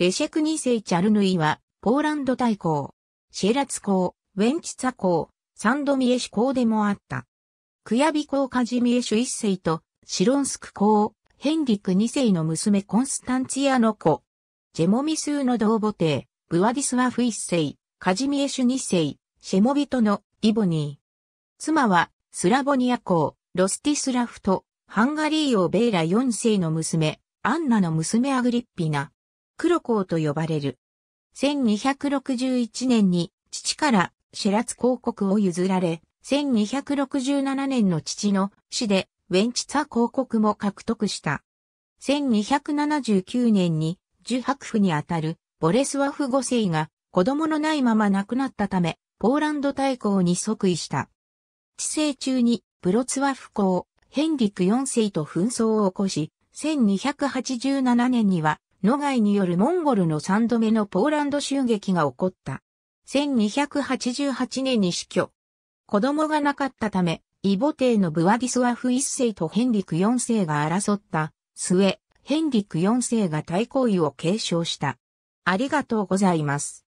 レシェク2世チャルヌイは、ポーランド大公、シェラツ公、ウェンチツァ公、サンドミエシュ公でもあった。クヤビ公カジミエシュ一世と、シロンスク公、ヘンリク二世の娘コンスタンツィアの子、ジェモミスーの同母帝、ブワディスワフ一世、カジミエシュ二世、シェモビトのイボニー。妻は、スラボニア公、ロスティスラフと、ハンガリー王ベーラ4世の娘、アンナの娘アグリッピナ。黒ウと呼ばれる。1261年に父からシェラツ公国を譲られ、1267年の父の死でウェンチツァ公国も獲得した。1279年に十白府にあたるボレスワフ5世が子供のないまま亡くなったため、ポーランド大公に即位した。治世中にブロツワフ公、ヘンリク4世と紛争を起こし、1287年には野外によるモンゴルの3度目のポーランド襲撃が起こった。1288年に死去。子供がなかったため、イボ帝のブワディスワフ一世とヘンリク四世が争った末、ヘンリク四世が対抗意を継承した。ありがとうございます。